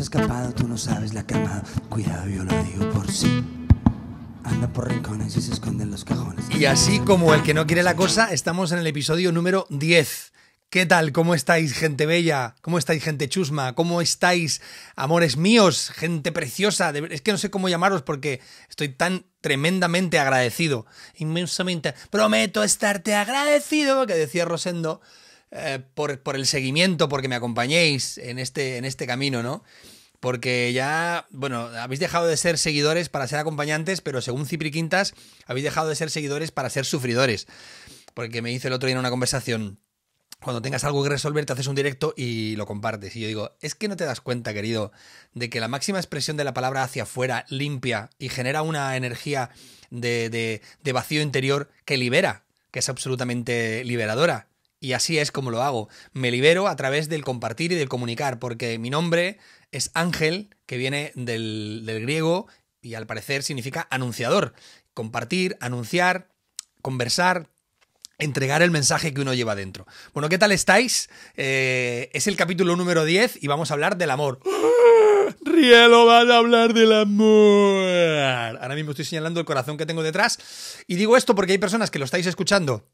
escapado, tú no sabes la Cuidado, yo lo digo por sí. Anda por rincones y se esconden los cajones. Y así como el que no quiere la cosa, estamos en el episodio número 10. ¿Qué tal? ¿Cómo estáis, gente bella? ¿Cómo estáis, gente chusma? ¿Cómo estáis, amores míos? Gente preciosa. Es que no sé cómo llamaros porque estoy tan tremendamente agradecido. Inmensamente. Prometo estarte agradecido, que decía Rosendo. Eh, por, el seguimiento, porque me acompañéis en este, en este camino, ¿no? porque ya, bueno, habéis dejado de ser seguidores para ser acompañantes, pero según Cipri Quintas, habéis dejado de ser seguidores para ser sufridores. Porque me dice el otro día en una conversación, cuando tengas algo que resolver, te haces un directo y lo compartes. Y yo digo, es que no te das cuenta, querido, de que la máxima expresión de la palabra hacia afuera limpia y genera una energía de vacío interior que libera, que es absolutamente liberadora. Y así es como lo hago. Me libero a través del compartir y del comunicar, porque mi nombre es Ángel, que viene del, griego y al parecer significa anunciador. Compartir, anunciar, conversar, entregar el mensaje que uno lleva dentro. Bueno, ¿qué tal estáis? Eh, es el capítulo número 10 y vamos a hablar del amor. ¡Ah! Rielo, van a hablar del amor. Ahora mismo estoy señalando el corazón que tengo detrás y digo esto porque hay personas que lo estáis escuchando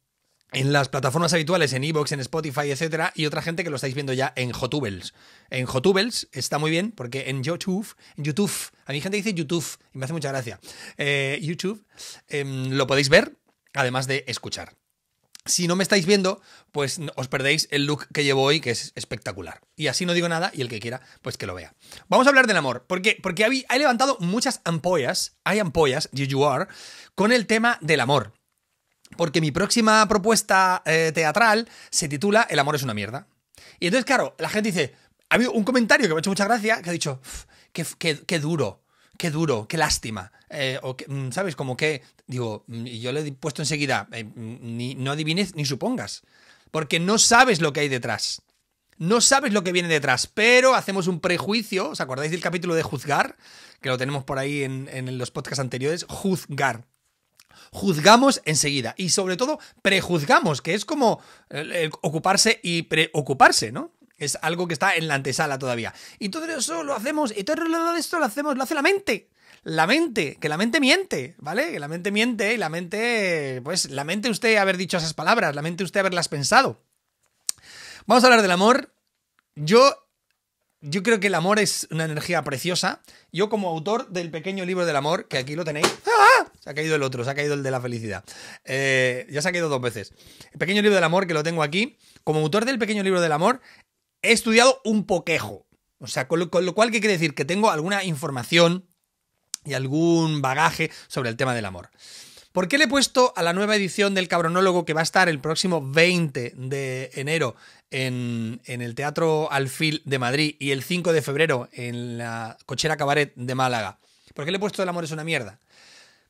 en las plataformas habituales, en Evox, en Spotify, etcétera, y otra gente que lo estáis viendo ya en Hotubels. En Hotubels está muy bien, porque en YouTube, en YouTube, a mi gente dice YouTube, y me hace mucha gracia. Eh, YouTube, em, lo podéis ver, además de escuchar. Si no me estáis viendo, pues os perdéis el look que llevo hoy, que es espectacular. Y así no digo nada, y el que quiera, pues que lo vea. Vamos a hablar del amor, porque, porque he levantado muchas ampollas, hay ampollas, you, you are, con el tema del amor. Porque mi próxima propuesta eh, teatral se titula El amor es una mierda. Y entonces, claro, la gente dice, ha habido un comentario que me ha hecho mucha gracia, que ha dicho, qué, duro, qué duro, qué lástima. Eh, o mm, ¿Sabes? Como que, digo, mm, yo le he puesto enseguida, eh, mm, ni, no adivines ni supongas, porque no sabes lo que hay detrás. No sabes lo que viene detrás, pero hacemos un prejuicio. ¿Os acordáis del capítulo de juzgar? Que lo tenemos por ahí en los podcasts anteriores. Juzgar juzgamos enseguida y sobre todo prejuzgamos, que es como ocuparse y preocuparse, ¿no? Es algo que está en la antesala todavía. Y todo eso lo hacemos, y todo esto lo hacemos, lo hace la mente la mente, que la mente miente, ¿vale? Que la mente miente y la mente, pues, la mente usted haber dicho esas palabras, la mente usted haberlas pensado. Vamos a hablar del amor. Yo, yo creo que el amor es una energía preciosa. Yo como autor del pequeño libro del amor, que aquí lo tenéis. ¡ah! Se ha caído el otro, se ha caído el de la felicidad. Eh, ya se ha caído dos veces. El pequeño libro del amor, que lo tengo aquí. Como autor del pequeño libro del amor, he estudiado un poquejo. O sea, con lo, cual, ¿qué quiere decir? Que tengo alguna información y algún bagaje sobre el tema del amor. ¿Por qué le he puesto a la nueva edición del Cabronólogo que va a estar el próximo 20 de enero en, en, el Teatro Alfil de Madrid y el 5 de febrero en la Cochera Cabaret de Málaga? ¿Por qué le he puesto El amor es una mierda?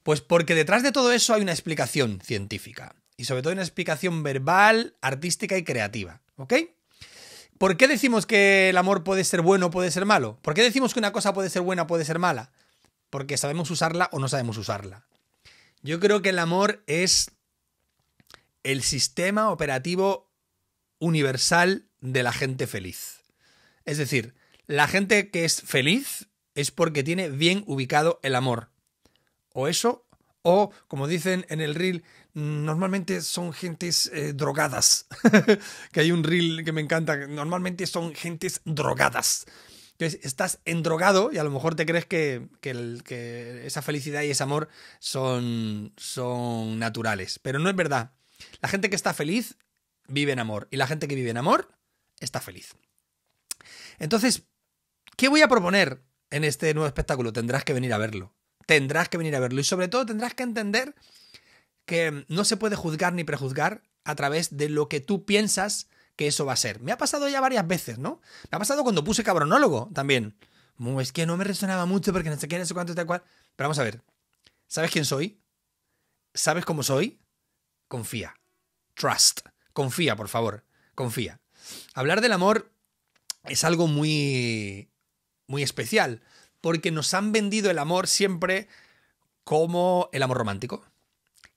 Pues porque detrás de todo eso hay una explicación científica. Y sobre todo una explicación verbal, artística y creativa. ¿Ok? ¿Por qué decimos que el amor puede ser bueno o puede ser malo? ¿Por qué decimos que una cosa puede ser buena o puede ser mala? Porque sabemos usarla o no sabemos usarla. Yo creo que el amor es el sistema operativo universal de la gente feliz. Es decir, la gente que es feliz es porque tiene bien ubicado el amor o eso, o como dicen en el reel, normalmente son gentes eh, drogadas. que hay un reel que me encanta, normalmente son gentes drogadas. Entonces, estás endrogado y a lo mejor te crees que, que, esa felicidad y ese amor son, son naturales. Pero no es verdad. La gente que está feliz vive en amor. Y la gente que vive en amor está feliz. Entonces, ¿qué voy a proponer en este nuevo espectáculo? Tendrás que venir a verlo tendrás que venir a verlo. Y sobre todo tendrás que entender que no se puede juzgar ni prejuzgar a través de lo que tú piensas que eso va a ser. Me ha pasado ya varias veces, ¿no? Me ha pasado cuando puse cabronólogo también. Es que no me resonaba mucho porque no sé qué, no sé cuánto, tal cual. Pero vamos a ver. ¿Sabes quién soy? ¿Sabes cómo soy? Confía. Trust. Confía, por favor. Confía. Hablar del amor es algo muy. muy especial porque nos han vendido el amor siempre como el amor romántico.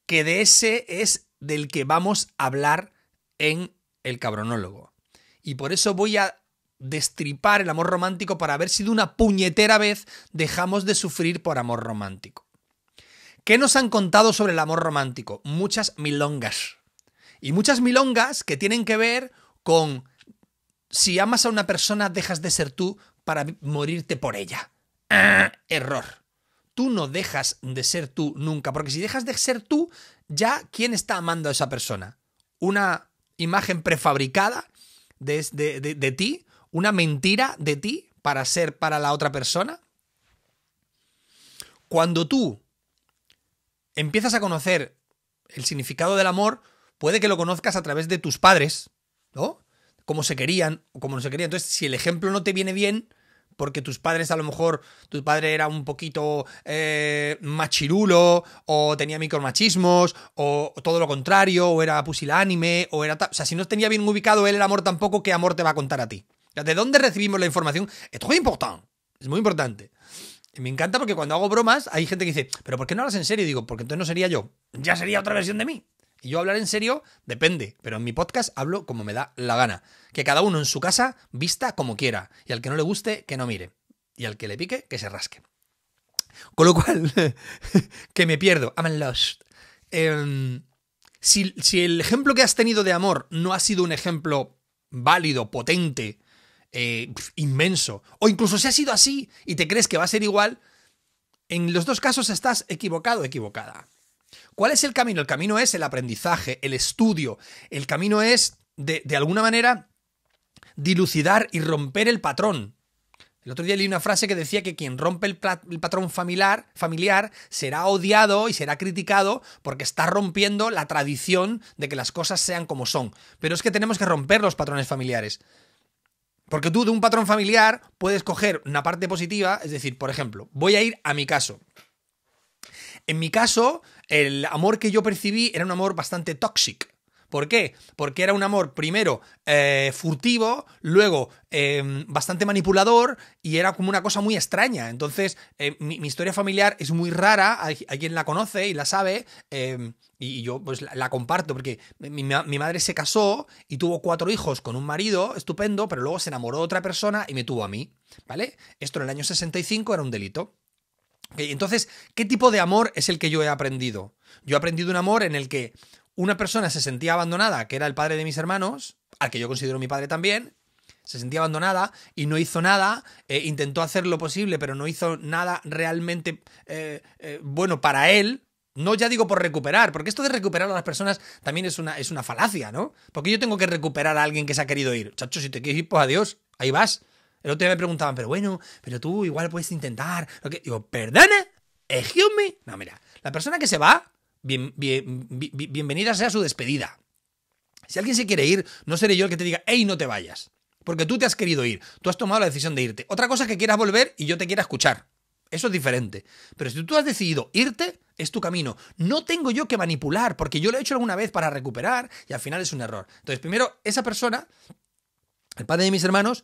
Que de ese es del que vamos a hablar en el cabronólogo. Y por eso voy a destripar el amor romántico para ver si de una puñetera vez dejamos de sufrir por amor romántico. ¿Qué nos han contado sobre el amor romántico? Muchas milongas. Y muchas milongas que tienen que ver con si amas a una persona dejas de ser tú para morirte por ella. Ah, error. Tú no dejas de ser tú nunca, porque si dejas de ser tú, ya ¿quién está amando a esa persona? ¿Una imagen prefabricada de, de, ti? ¿Una mentira de ti para ser para la otra persona? Cuando tú empiezas a conocer el significado del amor, puede que lo conozcas a través de tus padres, ¿no? Cómo se querían o cómo no se querían. Entonces, si el ejemplo no te viene bien, porque tus padres a lo mejor, tu padre era un poquito eh, machirulo o tenía micromachismos o todo lo contrario, o era pusilánime, o era... O sea, si no tenía bien ubicado él el amor tampoco, ¿qué amor te va a contar a ti? ¿De dónde recibimos la información? es muy importante, es muy importante. Me encanta porque cuando hago bromas hay gente que dice, pero ¿por qué no hablas en serio? Y digo, porque entonces no sería yo, ya sería otra versión de mí. Y yo hablar en serio depende, pero en mi podcast hablo como me da la gana. Que cada uno en su casa vista como quiera. Y al que no le guste, que no mire. Y al que le pique, que se rasque. Con lo cual, que me pierdo. I'm em, si, el ejemplo que has tenido de amor no ha sido un ejemplo válido, potente, eh, inmenso, o incluso si ha sido así y te crees que va a ser igual, en los dos casos estás equivocado, equivocada. ¿Cuál es el camino? El camino es el aprendizaje, el estudio. El camino es, de, alguna manera, dilucidar y romper el patrón. El otro día leí una frase que decía que quien rompe el, patrón familiar, familiar será odiado y será criticado porque está rompiendo la tradición de que las cosas sean como son. Pero es que tenemos que romper los patrones familiares. Porque tú de un patrón familiar puedes coger una parte positiva, es decir, por ejemplo, voy a ir a mi caso. En mi caso, el amor que yo percibí era un amor bastante tóxico. ¿Por qué? Porque era un amor, primero, eh, furtivo, luego, em, bastante manipulador y era como una cosa muy extraña. Entonces, eh, mi, historia familiar es muy rara, hay, quien la conoce y la sabe, em, y yo pues la, comparto, porque mi, mi, madre se casó y tuvo cuatro hijos con un marido estupendo, pero luego se enamoró de otra persona y me tuvo a mí, ¿vale? Esto en el año 65 era un delito. Entonces, ¿qué tipo de amor es el que yo he aprendido? Yo he aprendido un amor en el que una persona se sentía abandonada, que era el padre de mis hermanos, al que yo considero mi padre también, se sentía abandonada y no hizo nada, eh, intentó hacer lo posible, pero no hizo nada realmente eh, eh, bueno para él. No ya digo por recuperar, porque esto de recuperar a las personas también es una, es una falacia, ¿no? Porque yo tengo que recuperar a alguien que se ha querido ir. Chacho, si te quieres ir, pues adiós, ahí vas. El otro día me preguntaban, pero bueno, pero tú igual puedes intentar. Digo, perdona ¿Excuse me? No, mira, la persona que se va, bienvenida sea su despedida. Si alguien se quiere ir, no seré yo el que te diga, hey, no te vayas. Porque tú te has querido ir, tú has tomado la decisión de irte. Otra cosa es que quieras volver y yo te quiera escuchar. Eso es diferente. Pero si tú has decidido irte, es tu camino. No tengo yo que manipular, porque yo lo he hecho alguna vez para recuperar y al final es un error. Entonces, primero, esa persona, el padre de mis hermanos,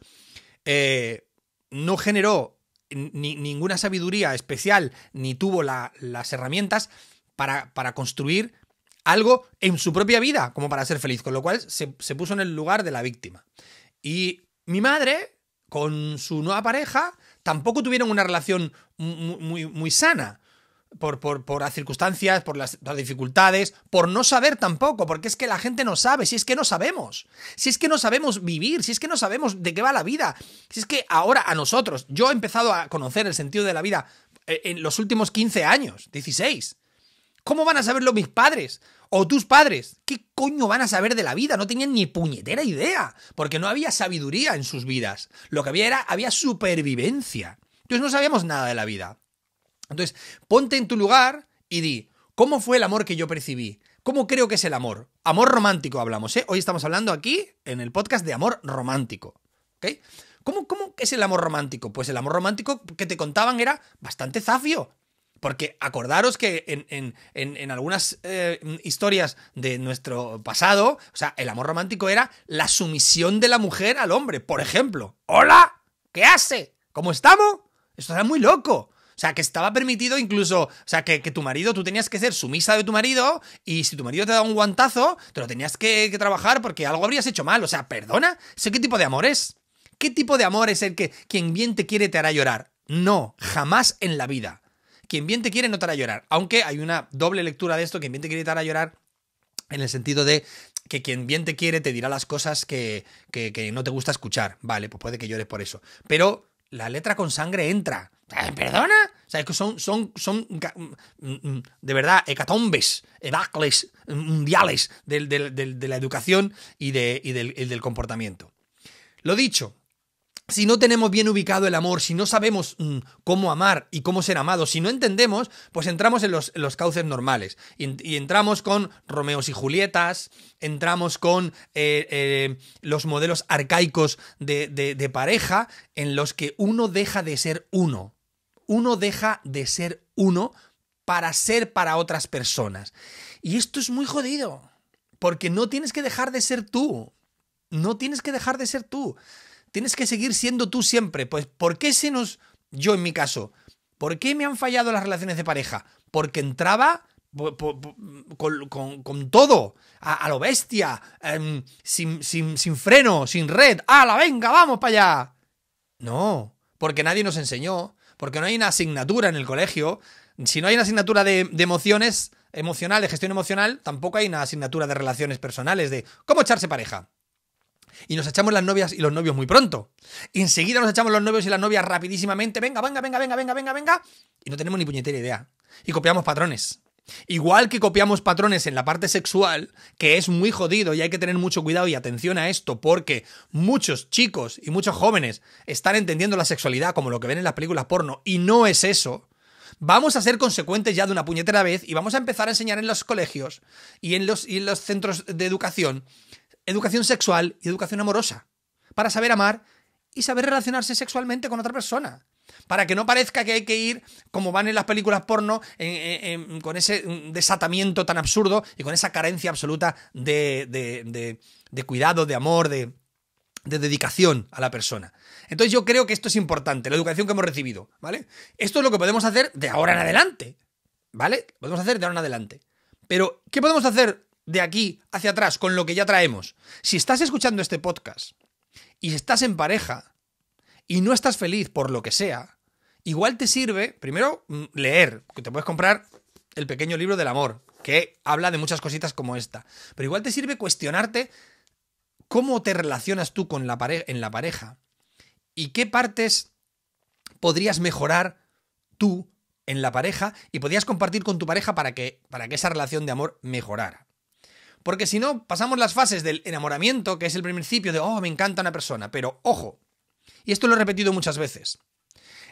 eh, no generó ninguna sabiduría especial ni tuvo las herramientas para, construir algo en su propia vida como para ser feliz, con lo cual se, puso en el lugar de la víctima. Y mi madre, con su nueva pareja, tampoco tuvieron una relación muy sana por, por, las circunstancias, por las, las, dificultades, por no saber tampoco, porque es que la gente no sabe, si es que no sabemos, si es que no sabemos vivir, si es que no sabemos de qué va la vida, si es que ahora a nosotros, yo he empezado a conocer el sentido de la vida eh, en los últimos 15 años, 16. ¿Cómo van a saberlo mis padres? O tus padres. ¿Qué coño van a saber de la vida? No tenían ni puñetera idea, porque no había sabiduría en sus vidas. Lo que había era, había supervivencia. Entonces no sabíamos nada de la vida. Entonces, ponte en tu lugar y di, ¿cómo fue el amor que yo percibí? ¿Cómo creo que es el amor? Amor romántico hablamos, ¿eh? Hoy estamos hablando aquí en el podcast de amor romántico. ¿Ok? ¿Cómo, ¿Cómo es el amor romántico? Pues el amor romántico que te contaban era bastante zafio. Porque acordaros que en, en, en, algunas eh, historias de nuestro pasado, o sea, el amor romántico era la sumisión de la mujer al hombre. Por ejemplo, ¡Hola! ¿Qué hace? ¿Cómo estamos? Esto era muy loco. O sea, que estaba permitido incluso, o sea, que, tu marido, tú tenías que ser sumisa de tu marido y si tu marido te da un guantazo, te lo tenías que, trabajar porque algo habrías hecho mal. O sea, perdona, sé qué tipo de amor es. ¿Qué tipo de amor es el que quien bien te quiere te hará llorar? No, jamás en la vida. Quien bien te quiere no te hará llorar. Aunque hay una doble lectura de esto, quien bien te quiere te hará llorar en el sentido de que quien bien te quiere te dirá las cosas que, que, que no te gusta escuchar. Vale, pues puede que llores por eso. Pero la letra con sangre entra. Eh, ¿Perdona? O que son, son, son mm, mm, mm, de verdad hecatombes, edacles mundiales de, la educación y, del, comportamiento. Lo dicho, si no tenemos bien ubicado el amor, si no sabemos cómo amar y cómo ser amado, si no entendemos, pues entramos en los, cauces normales. Y, entramos con Romeos y Julietas, entramos con eh, eh, los modelos arcaicos de pareja en los que uno deja de ser uno uno deja de ser uno para ser para otras personas. Y esto es muy jodido, porque no tienes que dejar de ser tú. No tienes que dejar de ser tú. Tienes que seguir siendo tú siempre. Pues, ¿por qué se nos... Yo en mi caso, ¿por qué me han fallado las relaciones de pareja? Porque entraba con, todo, a, lo bestia, em, sin, sin, freno, sin red. la venga, vamos para allá! No, porque nadie nos enseñó, porque no hay una asignatura en el colegio. Si no hay una asignatura de, emociones, emocional, de gestión emocional, tampoco hay una asignatura de relaciones personales, de cómo echarse pareja. Y nos echamos las novias y los novios muy pronto. Y enseguida nos echamos los novios y las novias rapidísimamente. Venga, venga, venga, venga, venga, venga, venga. Y no tenemos ni puñetera idea. Y copiamos patrones. Igual que copiamos patrones en la parte sexual, que es muy jodido y hay que tener mucho cuidado y atención a esto, porque muchos chicos y muchos jóvenes están entendiendo la sexualidad como lo que ven en las películas porno y no es eso. Vamos a ser consecuentes ya de una puñetera vez y vamos a empezar a enseñar en los colegios y en los, y en los centros de educación educación sexual y educación amorosa, para saber amar y saber relacionarse sexualmente con otra persona. Para que no parezca que hay que ir, como van en las películas porno, con ese mm, desatamiento tan absurdo y con esa carencia absoluta de, cuidado, de amor, de, dedicación a la persona. Entonces yo creo que esto es importante, la educación que hemos recibido, ¿vale? Esto es lo que podemos hacer de ahora en adelante, ¿vale? podemos hacer de ahora en adelante. Pero, ¿qué podemos hacer de aquí hacia atrás con lo que ya traemos? Si estás escuchando este podcast y estás en pareja, y no estás feliz por lo que sea, igual te sirve, primero, mm, leer, que te puedes comprar el pequeño libro del amor, que habla de muchas cositas como esta, pero igual te sirve cuestionarte cómo te relacionas tú con la pareja, en la pareja y qué partes podrías mejorar tú en la pareja y podrías compartir con tu pareja para que, para que esa relación de amor mejorara. Porque si no, pasamos las fases del enamoramiento, que es el principio de, oh, me encanta una persona, pero ojo, y esto lo he repetido muchas veces.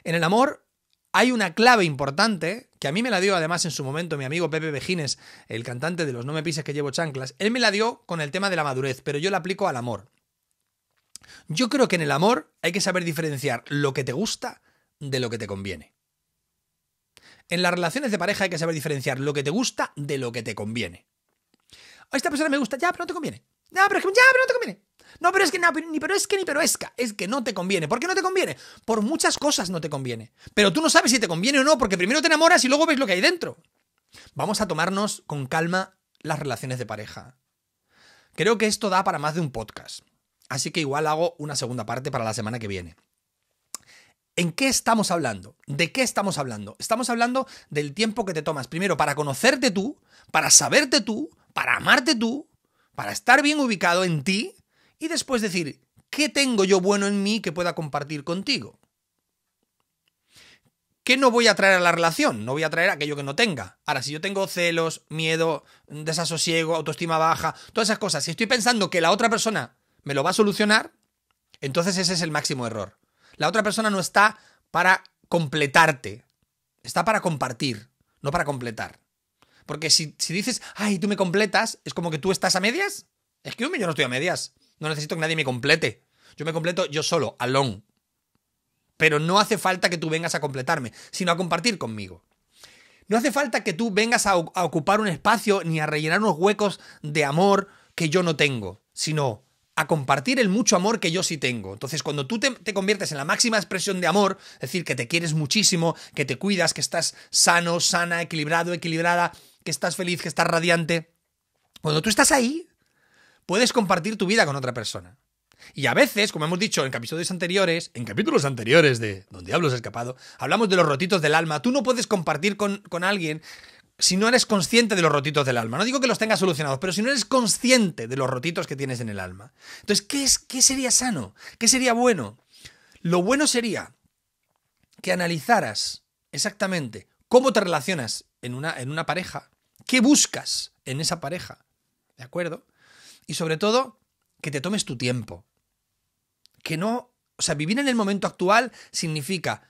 En el amor hay una clave importante, que a mí me la dio además en su momento mi amigo Pepe Vejines, el cantante de los No me pises que llevo chanclas. Él me la dio con el tema de la madurez, pero yo la aplico al amor. Yo creo que en el amor hay que saber diferenciar lo que te gusta de lo que te conviene. En las relaciones de pareja hay que saber diferenciar lo que te gusta de lo que te conviene. A esta persona me gusta ya, pero no te conviene. No, pero, ya, pero no te conviene. No, pero es que ni pero es que ni pero esca! es que no te conviene. ¿Por qué no te conviene? Por muchas cosas no te conviene. Pero tú no sabes si te conviene o no, porque primero te enamoras y luego ves lo que hay dentro. Vamos a tomarnos con calma las relaciones de pareja. Creo que esto da para más de un podcast. Así que igual hago una segunda parte para la semana que viene. ¿En qué estamos hablando? ¿De qué estamos hablando? Estamos hablando del tiempo que te tomas primero para conocerte tú, para saberte tú, para amarte tú, para estar bien ubicado en ti y después decir, ¿qué tengo yo bueno en mí que pueda compartir contigo? ¿Qué no voy a traer a la relación? No voy a traer aquello que no tenga. Ahora, si yo tengo celos, miedo, desasosiego, autoestima baja, todas esas cosas, si estoy pensando que la otra persona me lo va a solucionar, entonces ese es el máximo error. La otra persona no está para completarte, está para compartir, no para completar. Porque si, dices, ay, tú me completas, es como que tú estás a medias. Es que yo no estoy a medias. No necesito que nadie me complete. Yo me completo yo solo, alone. Pero no hace falta que tú vengas a completarme, sino a compartir conmigo. No hace falta que tú vengas a, ocupar un espacio ni a rellenar unos huecos de amor que yo no tengo, sino a compartir el mucho amor que yo sí tengo. Entonces, cuando tú te, te, conviertes en la máxima expresión de amor, es decir, que te quieres muchísimo, que te cuidas, que estás sano, sana, equilibrado, equilibrada, que estás feliz, que estás radiante. Cuando tú estás ahí, puedes compartir tu vida con otra persona. Y a veces, como hemos dicho en capítulos anteriores, en capítulos anteriores de Donde Diablos Escapado, hablamos de los rotitos del alma. Tú no puedes compartir con, alguien si no eres consciente de los rotitos del alma. No digo que los tengas solucionados, pero si no eres consciente de los rotitos que tienes en el alma. Entonces, ¿qué, es, sería sano? ¿Qué sería bueno? Lo bueno sería que analizaras exactamente cómo te relacionas en una, en una pareja, qué buscas en esa pareja, ¿de acuerdo? Y sobre todo, que te tomes tu tiempo. Que no, o sea, vivir en el momento actual significa,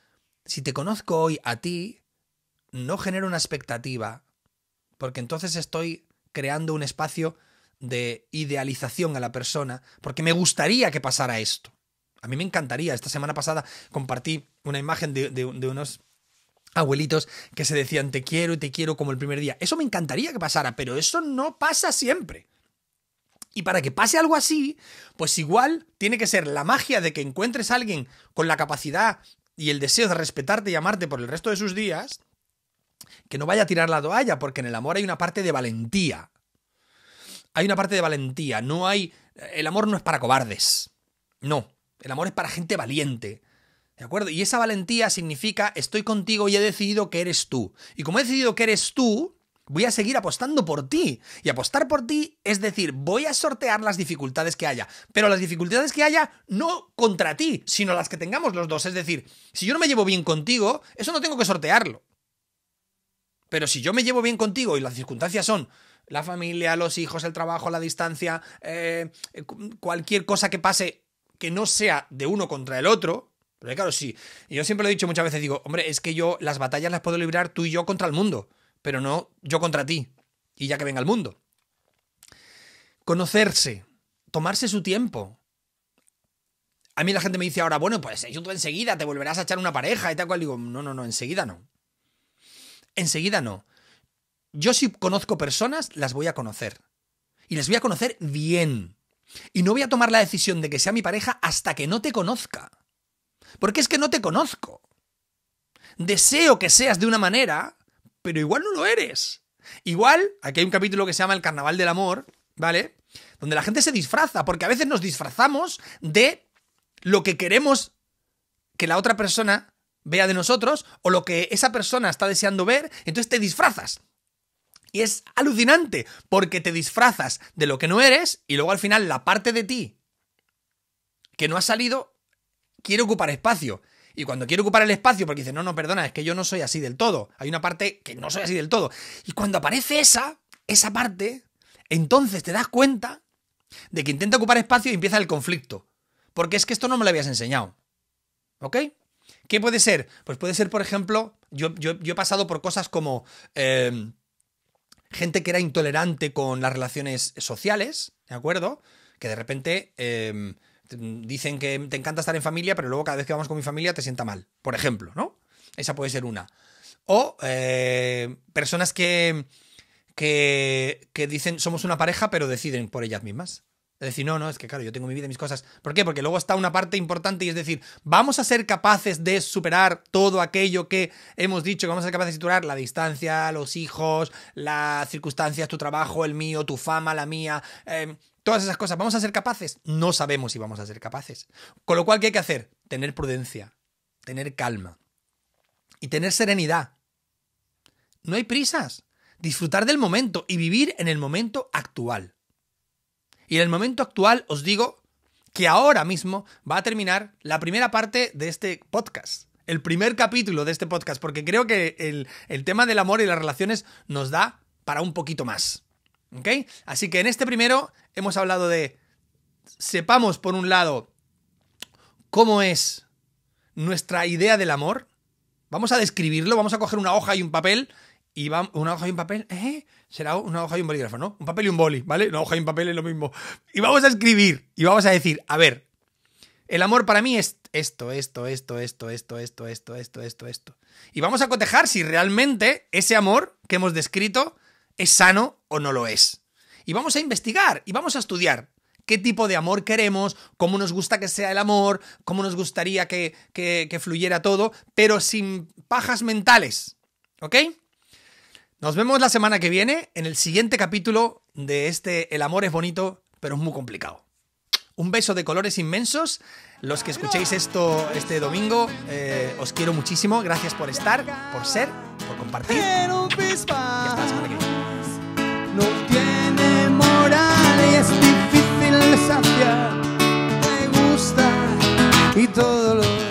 si te conozco hoy a ti, no genero una expectativa, porque entonces estoy creando un espacio de idealización a la persona, porque me gustaría que pasara esto. A mí me encantaría. Esta semana pasada compartí una imagen de, de unos abuelitos que se decían te quiero y te quiero como el primer día. Eso me encantaría que pasara, pero eso no pasa siempre. Y para que pase algo así, pues igual tiene que ser la magia de que encuentres a alguien con la capacidad y el deseo de respetarte y amarte por el resto de sus días, que no vaya a tirar la toalla, porque en el amor hay una parte de valentía. Hay una parte de valentía, no hay... El amor no es para cobardes. No, el amor es para gente valiente, ¿De acuerdo? Y esa valentía significa estoy contigo y he decidido que eres tú. Y como he decidido que eres tú, voy a seguir apostando por ti. Y apostar por ti es decir, voy a sortear las dificultades que haya. Pero las dificultades que haya no contra ti, sino las que tengamos los dos. Es decir, si yo no me llevo bien contigo, eso no tengo que sortearlo. Pero si yo me llevo bien contigo y las circunstancias son la familia, los hijos, el trabajo, la distancia, eh, cualquier cosa que pase que no sea de uno contra el otro, claro, sí. Yo siempre lo he dicho muchas veces, digo, hombre, es que yo las batallas las puedo librar tú y yo contra el mundo, pero no yo contra ti. Y ya que venga el mundo. Conocerse, tomarse su tiempo. A mí la gente me dice ahora, bueno, pues tú enseguida te volverás a echar una pareja y tal cual. Digo, no, no, no, enseguida no. Enseguida no. Yo si conozco personas, las voy a conocer. Y las voy a conocer bien. Y no voy a tomar la decisión de que sea mi pareja hasta que no te conozca. Porque es que no te conozco. Deseo que seas de una manera, pero igual no lo eres. Igual, aquí hay un capítulo que se llama El Carnaval del Amor, ¿vale? Donde la gente se disfraza, porque a veces nos disfrazamos de lo que queremos que la otra persona vea de nosotros o lo que esa persona está deseando ver, entonces te disfrazas. Y es alucinante, porque te disfrazas de lo que no eres y luego al final la parte de ti que no ha salido quiere ocupar espacio. Y cuando quiere ocupar el espacio, porque dice, no, no, perdona, es que yo no soy así del todo. Hay una parte que no soy así del todo. Y cuando aparece esa, esa parte, entonces te das cuenta de que intenta ocupar espacio y empieza el conflicto. Porque es que esto no me lo habías enseñado. ¿Ok? ¿Qué puede ser? Pues puede ser, por ejemplo, yo, he pasado por cosas como em, gente que era intolerante con las relaciones sociales, ¿de acuerdo? Que de repente... Em, Dicen que te encanta estar en familia, pero luego cada vez que vamos con mi familia te sienta mal, por ejemplo, ¿no? Esa puede ser una. O eh, personas que, que, que dicen somos una pareja, pero deciden por ellas mismas. Es decir, no, no, es que claro, yo tengo mi vida, mis cosas. ¿Por qué? Porque luego está una parte importante y es decir, vamos a ser capaces de superar todo aquello que hemos dicho que vamos a ser capaces de superar, la distancia, los hijos, las circunstancias, tu trabajo, el mío, tu fama, la mía, em, todas esas cosas. ¿Vamos a ser capaces? No sabemos si vamos a ser capaces. Con lo cual, ¿qué hay que hacer? Tener prudencia, tener calma y tener serenidad. No hay prisas. Disfrutar del momento y vivir en el momento actual. Y en el momento actual os digo que ahora mismo va a terminar la primera parte de este podcast. El primer capítulo de este podcast, porque creo que el, tema del amor y las relaciones nos da para un poquito más. ¿Ok? Así que en este primero hemos hablado de, sepamos por un lado cómo es nuestra idea del amor. Vamos a describirlo, vamos a coger una hoja y un papel y va una hoja y un papel, ¿eh? Será una hoja y un bolígrafo, ¿no? Un papel y un boli, ¿vale? Una hoja y un papel es lo mismo. Y vamos a escribir y vamos a decir, a ver, el amor para mí es esto, esto, esto, esto, esto, esto, esto, esto, esto, esto. Y vamos a cotejar si realmente ese amor que hemos descrito es sano o no lo es. Y vamos a investigar y vamos a estudiar qué tipo de amor queremos, cómo nos gusta que sea el amor, cómo nos gustaría que, que fluyera todo, pero sin pajas mentales. ¿Ok? Nos vemos la semana que viene en el siguiente capítulo de este El amor es bonito, pero es muy complicado. Un beso de colores inmensos. Los que escuchéis esto este domingo, eh, os quiero muchísimo. Gracias por estar, por ser, por compartir. Y hasta No tiene moral es difícil Me gusta y todo lo